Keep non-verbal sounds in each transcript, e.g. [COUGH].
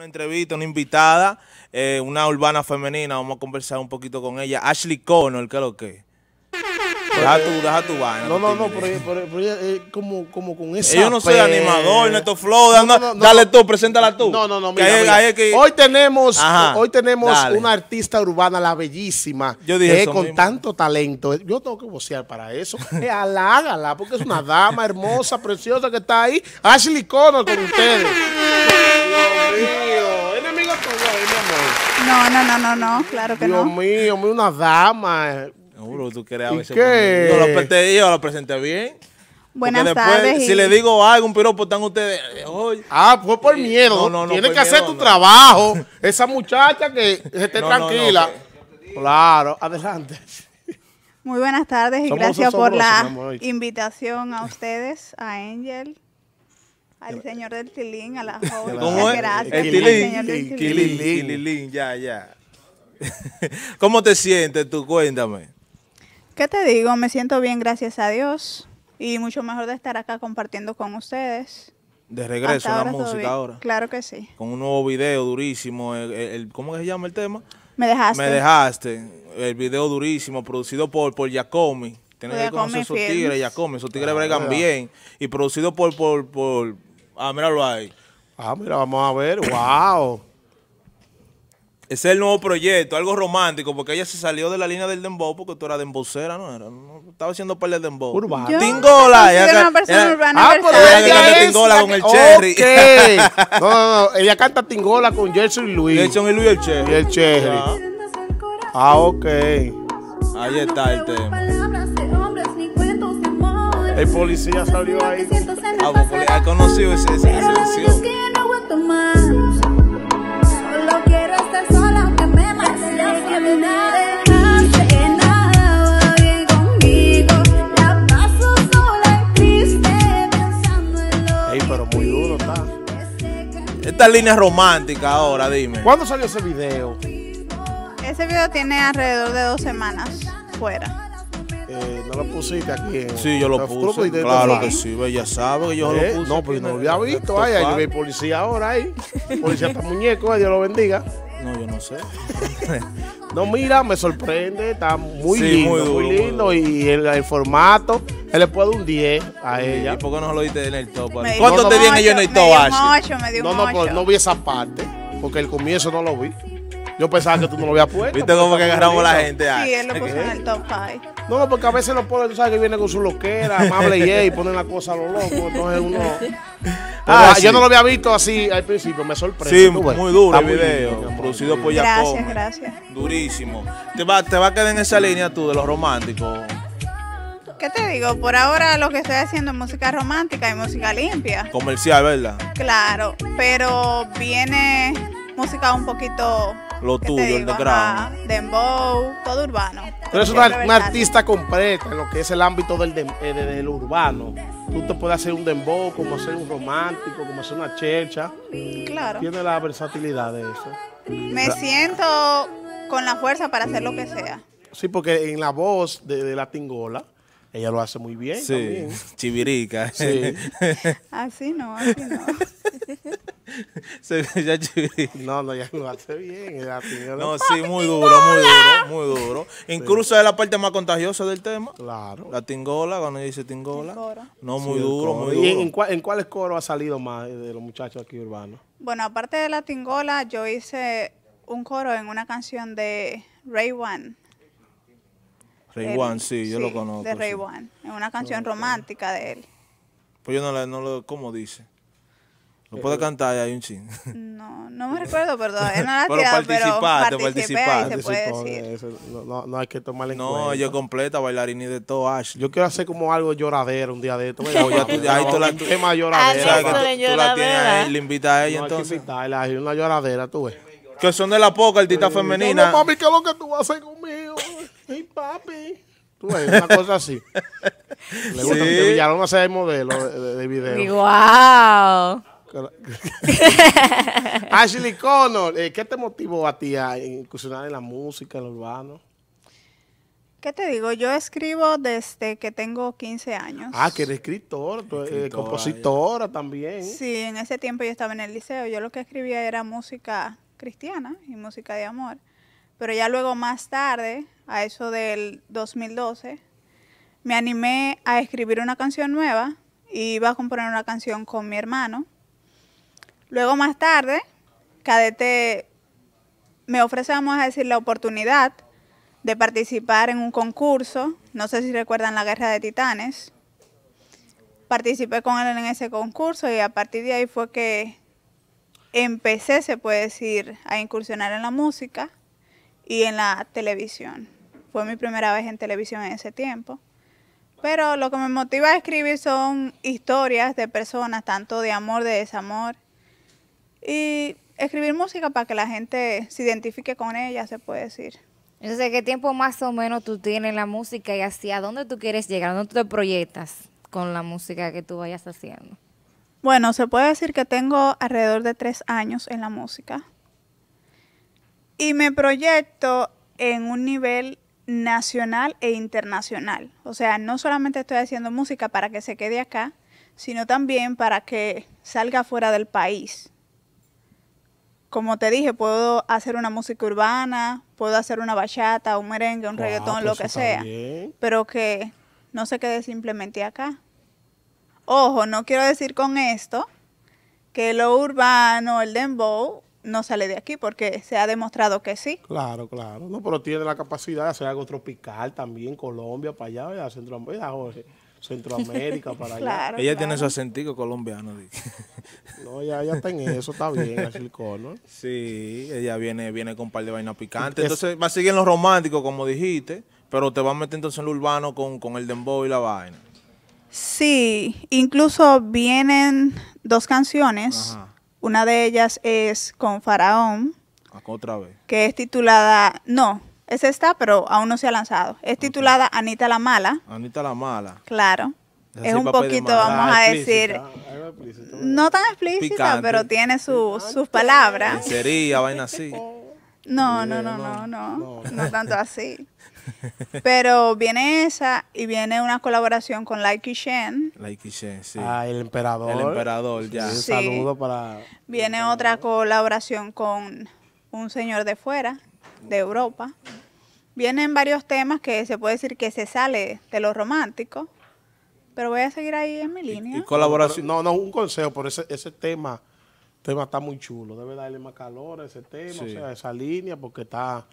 una entrevista, una invitada, eh, una urbana femenina, vamos a conversar un poquito con ella. Ashley Connor, ¿qué es lo que Deja tu, deja vaina. No, no, no, pero, pero, pero como, como con esa. Yo no soy animador, no estoy flow. dale tú, preséntala tú. No, no, no, mira, Hoy tenemos, hoy tenemos una artista urbana, la bellísima. Yo dije con tanto talento. Yo tengo que vocear para eso. [LAUGHS] alágala, porque es una dama hermosa, preciosa que está ahí. Ashley Connor con ustedes. No, no, no, no, no, claro que no. Dios mío, una dama no, Qué? lo presenté, bien. Buenas tardes. Si le digo algo, un piropo, están ustedes. Eh, ah, fue por eh, miedo. No, Tienes que hacer tu trabajo. [LAUGHS] Esa muchacha que esté tranquila. Claro, adelante. Muy buenas tardes y gracias por la invitación a ustedes, a Angel, al señor del Tilín, a la joven. Gracias. ya, ya. [LAUGHS] ¿Cómo te sientes tú? Cuéntame. ¿Qué te digo? Me siento bien, gracias a Dios. Y mucho mejor de estar acá compartiendo con ustedes. De regreso a la música ahora. Claro que sí. Con un nuevo video durísimo. El, ¿Cómo se llama el tema? Me dejaste. Me dejaste. El video durísimo, producido por, por Giacomi. Tienes que conocer su tigres, Giacomi. Esos tigres ah, bregan bien. Y producido por, por, por... Ah, míralo ahí. Ah, mira, vamos a ver. ¡Wow! Ese es el nuevo proyecto, algo romántico, porque ella se salió de la línea del dembow porque tú eras dembocera, ¿no? Era, no estaba haciendo para de dembow. Urbana. tingola. Ella, canta tingola con el Cherry. no, no, ella canta tingola con Jason y Luis. Jason y Luis y el Cherry. Y el Cherry. Ah. ah. ok. Ahí está el tema. El policía salió ahí. Ah, pues, pues, ha conocido ese, ese, ese, ese, ese. Esta línea romántica ahora, dime. ¿Cuándo salió ese video? Ese video tiene alrededor de dos semanas fuera. Eh, ¿No lo pusiste aquí? Sí, yo lo puse. Claro que sí, ya sabe que yo lo eh, puse. No, pero pues no lo había visto. ahí. yo vi policía ahora ahí. Policía está muñeco, eh, Dios lo bendiga. No, yo no sé. [LAUGHS] No, mira, me sorprende, está muy lindo, muy, lindo. y el, formato, él le puede un 10 a ella. ¿Y por qué no lo viste en el top? ¿Cuánto te dieron ellos en el top, me dio 8, me dio No, no, pues, no vi esa parte, porque el comienzo no lo vi. Yo pensaba que tú no lo habías puesto. ¿Viste cómo que agarramos la gente? Sí, él lo puso en el top 5. No, porque a veces los pobres, tú sabes que vienen con su loquera, amable y y ponen la cosa a lo loco. Entonces uno. Ah, Yo no lo había visto así al principio, me sorprendió. Sí, muy duro el video, producido por Jacob. Gracias, gracias. Durísimo. ¿Te va, ¿Te va a quedar en esa línea tú de los románticos? ¿Qué te digo? Por ahora lo que estoy haciendo es música romántica y música limpia. Comercial, ¿verdad? Claro, pero viene música un poquito lo tuyo, el underground. dembow, todo urbano. pero es una, artista completa en lo que es el ámbito del, eh, del urbano. Tú te puedes hacer un dembow, como hacer un romántico, como hacer una checha. Claro. Tiene la versatilidad de eso. Me siento con la fuerza para hacer lo que sea. Sí, porque en la voz de, la tingola, ella lo hace muy bien. Sí, chivirica. Sí. así no, así no. [LAUGHS] [LAUGHS] se, no, no, ya lo hace bien. no, sí, muy duro, muy duro, muy duro. Incluso es la parte más contagiosa del tema. Claro. La tingola, cuando dice tingola. No, muy duro, muy duro. en, cuál, en cuáles coros ha salido más de los muchachos aquí urbanos? Bueno, aparte de la tingola, yo hice un coro en una canción de Ray One. Ray One, sí, yo lo conozco. De Ray One, en una canción romántica de él. Pues yo no, la, no lo, ¿cómo dice? No puedo eh, cantar y hay un ching. [LAUGHS] No, no me recuerdo, perdón. [LAUGHS] No pero participaste, participaste. no, no, hay que tomarle en cuenta. No, yo completa, bailarina y de todo, Yo quiero hacer como algo lloradero un día de esto. ¿Qué [LAUGHS] tú, ahí tú la tema ah, lloradera. tú, la tienes ahí, le invitas a ella no, entonces. invitarla, hay una lloradera, tú ves. Que son de la poca, artista femenina. No, papi, ¿qué es lo que tú vas a hacer conmigo? Mi papi. Tú ves, una cosa así. Le gusta sí. que Villalona sea el modelo de, video. ¡Guau! Wow. [LAUGHS] Ashley Connor, eh, ¿qué te motivó a ti a incursionar en la música, en lo urbano? ¿Qué te digo? Yo escribo desde que tengo 15 años. Ah, que eres escritor, eh, compositora también. Sí, en ese tiempo yo estaba en el liceo. Yo lo que escribía era música cristiana y música de amor. Pero ya luego más tarde, a eso del 2012, me animé a escribir una canción nueva y iba a componer una canción con mi hermano. Luego más tarde, Cadete me ofreció, vamos a decir, la oportunidad de participar en un concurso, no sé si recuerdan la Guerra de Titanes. Participé con él en ese concurso y a partir de ahí fue que empecé, se puede decir, a incursionar en la música y en la televisión. Fue mi primera vez en televisión en ese tiempo. Pero lo que me motiva a escribir son historias de personas, tanto de amor, de desamor, y escribir música para que la gente se identifique con ella, se puede decir. Entonces, ¿qué tiempo más o menos tú tienes en la música y hacia dónde tú quieres llegar? ¿Dónde tú te proyectas con la música que tú vayas haciendo? Bueno, se puede decir que tengo alrededor de tres años en la música. Y me proyecto en un nivel nacional e internacional. O sea, no solamente estoy haciendo música para que se quede acá, sino también para que salga fuera del país como te dije, puedo hacer una música urbana, puedo hacer una bachata, un merengue, un reggaetón, pues lo que sea. Pero que no se quede simplemente acá. Ojo, no quiero decir con esto que lo urbano, el dembow, no sale de aquí, porque se ha demostrado que sí. Claro, claro. No, pero tiene la capacidad de hacer algo tropical también, Colombia, para allá, centro Centroamérica, Jorge. Centroamérica [LAUGHS] para allá. ella tiene su acentico colombiano. [LAUGHS] no, ya, está en eso, está bien, [LAUGHS] el Sí, ella viene, viene con un par de vainas picantes. Entonces va a seguir en lo romántico, como dijiste, pero te va a meter entonces en lo urbano con, con el dembow y la vaina. Sí, incluso vienen dos canciones. Una de ellas es con Faraón. Ah, otra vez. Que es titulada, no, es esta, pero aún no se ha lanzado. Es titulada Anita la Mala. Anita la Mala. Claro. Es, un poquito, vamos a decir, ah, no tan explícita, pero tiene sus palabras. Sería vaina así. [LAUGHS] No, no, no, no, no, no, tanto así. [LAUGHS] Pero viene esa y viene una colaboración con Laiki Shen. Like Shen, sí. Ah, el emperador. El emperador, ya. Un saludo para. Viene otra colaboración con un señor de fuera de Europa. Vienen varios temas que se puede decir que se sale de lo romántico, pero voy a seguir ahí en mi línea. Y, colaboración, no, no, un consejo, por ese, ese tema, tema está muy chulo, debe darle más calor a ese tema, o sea, esa línea, porque está...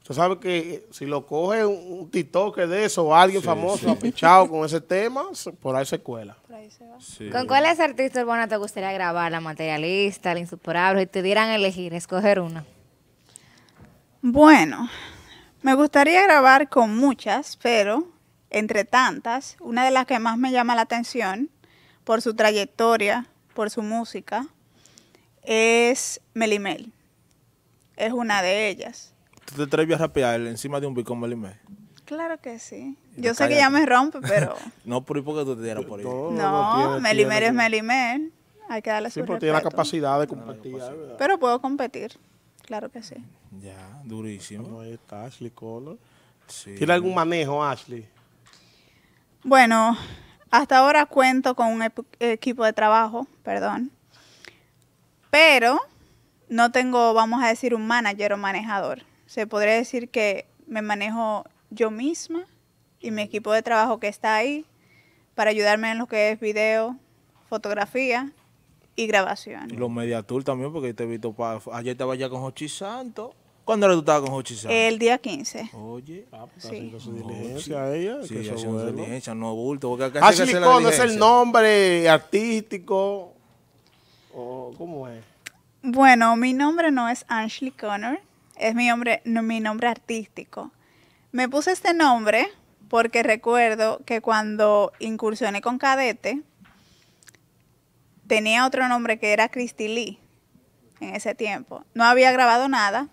Usted sabe que si lo coge un, TikTok de eso o alguien famoso ha apichado con [LAUGHS] ese tema, por ahí se cuela. Por ahí se va. ¿Con cuáles artistas te gustaría grabar? La materialista, la insuperable, si te dieran elegir, escoger una. Bueno, me gustaría grabar con muchas, pero entre tantas, una de las que más me llama la atención por su trayectoria, por su música, es Melimel. Es una de ellas. ¿Tú te atreves a rapear encima de un bico Melimel? Claro que sí. Yo sé que ya me rompe, [LAUGHS] pero... no, por porque tú te dieras por ahí. No, Melimel es Melimel. Hay que darle sí, su tiene la capacidad de competir. Pero puedo competir. Claro que sí. Ya, durísimo. está Ashley ¿Tiene algún manejo, Ashley? Bueno, hasta ahora cuento con un equipo de trabajo, perdón. Pero no tengo, vamos a decir, un manager o manejador. Se podría decir que me manejo yo misma y mi equipo de trabajo que está ahí para ayudarme en lo que es video, fotografía y grabación. Y los Media también, porque te he visto. para... ayer estaba ya con Hochi Santo ¿Cuándo era tú estabas con Hochi Santo El día 15. Oye, ah, está pues, haciendo su diligencia ella. Sí, que haciendo su diligencia, no bulto. Ashley es el nombre artístico. ¿Cómo es? Bueno, mi nombre no es Ashley Connor, es mi nombre, no, mi nombre artístico. Me puse este nombre porque recuerdo que cuando incursioné con Cadete, tenía otro nombre que era Christy Lee en ese tiempo. No había grabado nada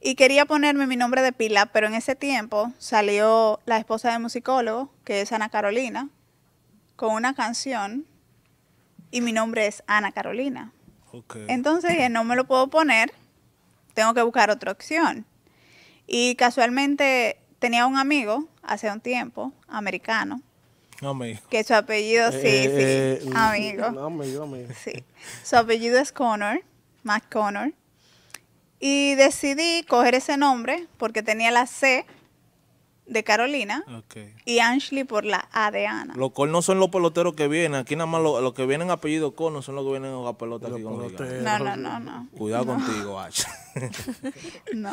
y quería ponerme mi nombre de pila, pero en ese tiempo salió la esposa de musicólogo, que es Ana Carolina, con una canción y mi nombre es Ana Carolina. Entonces dije, no me lo puedo poner, tengo que buscar otra opción. Y casualmente tenía un amigo hace un tiempo, americano, Amigo. Que su apellido, eh, sí, eh, sí. Eh, uh, amigo. Amigo, amigo. Su apellido es Connor, Matt Connor. Y decidí coger ese nombre porque tenía la C de Carolina y Ashley por la A de Ana. Los no son los peloteros que vienen. Aquí nada más los, que vienen apellido Connor son los que vienen a pelota. con no, no, no, no. Cuidado contigo, Ashley. [LAUGHS] no.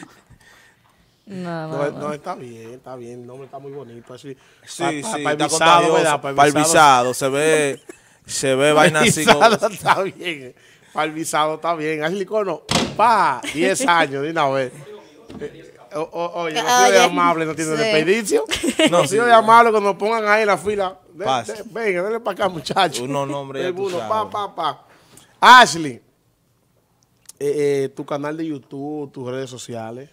No, está bien, está bien. El nombre está muy bonito. Así, sí, sí, palvisado, Se ve, se ve vaina así. Palvisado está bien. Palvisado está bien. Ashley cono, pa, 10 [LAUGHS] años de una vez. Eh, oye, no soy amable, no tiene desperdicio. [LAUGHS] No soy amable cuando pongan ahí en la fila. venga, denle para acá, muchachos. Uno nombre uno, pa, pa, pa. Ashley, eh, eh, tu canal de YouTube, tus redes sociales.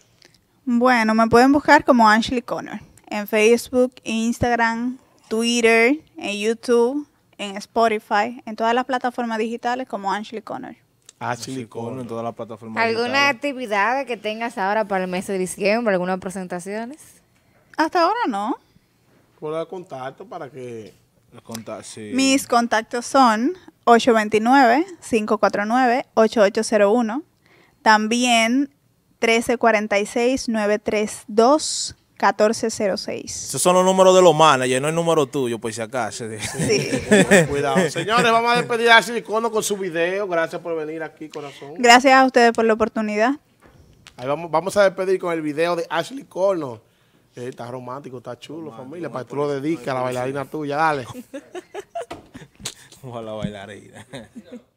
Bueno, me pueden buscar como Ashley Connor en Facebook, Instagram, Twitter, en YouTube, en Spotify, en todas las plataformas digitales como Ashley Connor. Ashley Connor en todas las plataformas ¿Alguna actividad que tengas ahora para el mes de diciembre? ¿Algunas presentaciones? Hasta ahora no. Puedo el contacto para que... Mis contactos son 829-549-8801. También 1346-932. 1406. Esos son los números de los managers, no el número tuyo, pues si acaso. [LAUGHS] Sí. Cuidado. Señores, vamos a despedir a Ashley Silicono con su video. Gracias por venir aquí, corazón. Gracias a ustedes por la oportunidad. vamos, vamos a despedir con el video de Ashley Corno. Eh, está romántico, está chulo, familia. para que tú lo dediques a la bailarina tuya, dale. [LAUGHS] Vamos a la bailarina. [LAUGHS]